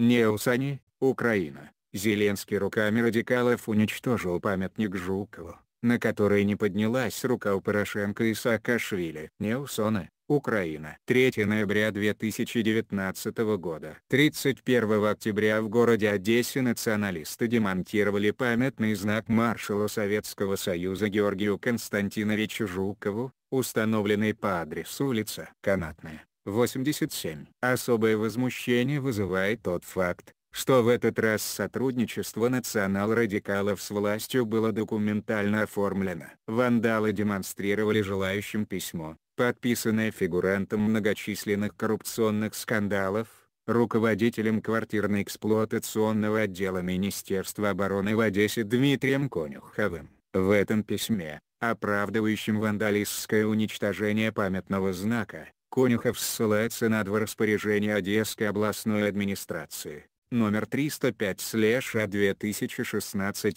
Неусани, Украина. Зеленский руками радикалов уничтожил памятник Жукову, на который не поднялась рука у Порошенко и Саакашвили. Неусоны, Украина. 3 ноября 2019 года. 31 октября в городе Одессе националисты демонтировали памятный знак маршала Советского Союза Георгию Константиновичу Жукову, установленный по адресу улица Канатная, 87. Особое возмущение вызывает тот факт, что в этот раз сотрудничество национал-радикалов с властью было документально оформлено. Вандалы демонстрировали желающим письмо, подписанное фигурантом многочисленных коррупционных скандалов, руководителем квартирно-эксплуатационного отдела Министерства обороны в Одессе Дмитрием Конюховым. В этом письме, оправдывающем вандалистское уничтожение памятного знака, Конюхов ссылается на два распоряжения Одесской областной администрации, номер 305-2016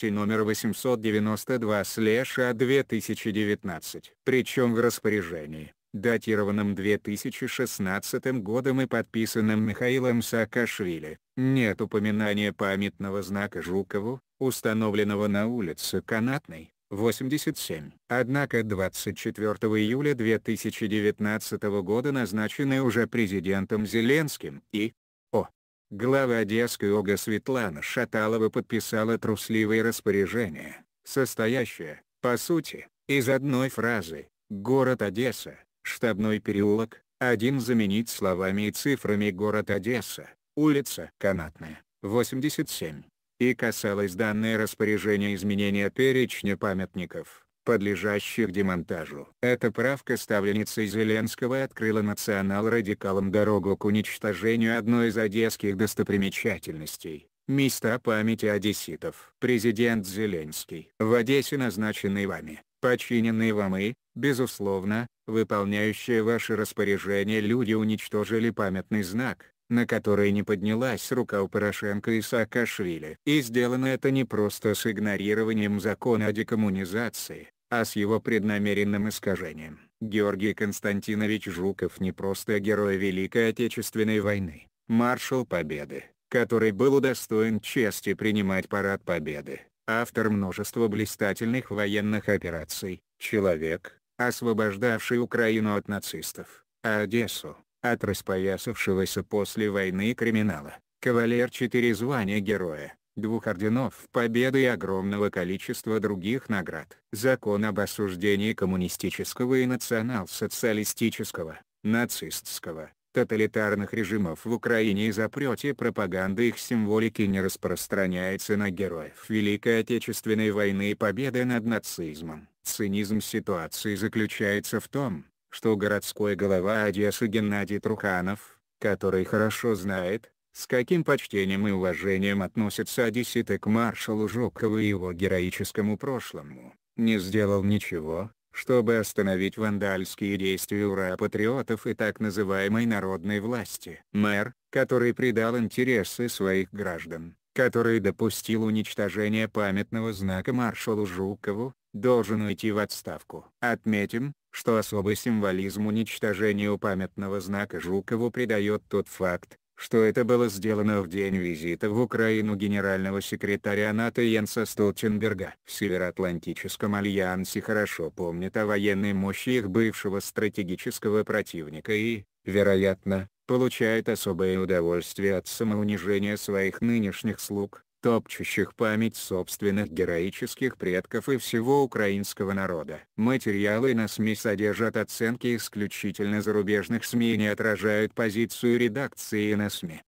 а и номер 892-2019, а причем в распоряжении, датированном 2016 годом и подписанном Михаилом Саакашвили, нет упоминания памятного знака Жукову, установленного на улице Канатной, 87. Однако 24 июля 2019 года назначенный уже президентом Зеленским и О. Глава Одесской ОГА Светлана Шаталова подписала трусливое распоряжение, состоящее, по сути, из одной фразы «Город Одесса, штабной переулок, один заменить словами и цифрами «Город Одесса», улица Канатная, 87 и касалось данное распоряжение изменения перечня памятников, подлежащих демонтажу. Эта правка ставленницей Зеленского открыла национал-радикалам дорогу к уничтожению одной из одесских достопримечательностей. Места памяти одесситов. Президент Зеленский. В Одессе назначенный вами, подчиненные вам и, безусловно, выполняющие ваши распоряжения люди уничтожили памятный знак, на которой не поднялась рука у Порошенко и Саакашвили. И сделано это не просто с игнорированием закона о декоммунизации, а с его преднамеренным искажением. Георгий Константинович Жуков не просто герой Великой Отечественной войны, маршал Победы, который был удостоен чести принимать парад Победы, автор множества блистательных военных операций, человек, освобождавший Украину от нацистов, а Одессу, от распоясавшегося после войны криминала, кавалер 4 звания героя, двух орденов победы и огромного количества других наград. Закон об осуждении коммунистического и национал-социалистического, нацистского, тоталитарных режимов в Украине и запрете пропаганды их символики не распространяется на героев Великой Отечественной войны и победы над нацизмом. Цинизм ситуации заключается в том, что городской голова Одессы Геннадий Труханов, который хорошо знает, с каким почтением и уважением относятся одесситы к маршалу Жукову и его героическому прошлому, не сделал ничего, чтобы остановить вандальские действия ура-патриотов и так называемой народной власти. Мэр, который предал интересы своих граждан, который допустил уничтожение памятного знака маршалу Жукову, должен уйти в отставку. Отметим, что особый символизм уничтожению памятного знака Жукову придает тот факт, что это было сделано в день визита в Украину генерального секретаря НАТО Йенса Столтенберга. В Североатлантическом альянсе хорошо помнят о военной мощи их бывшего стратегического противника и, вероятно, получают особое удовольствие от самоунижения своих нынешних слуг, топчущих память собственных героических предков и всего украинского народа. Материалы на СМИ содержат оценки исключительно зарубежных СМИ и не отражают позицию редакции на СМИ.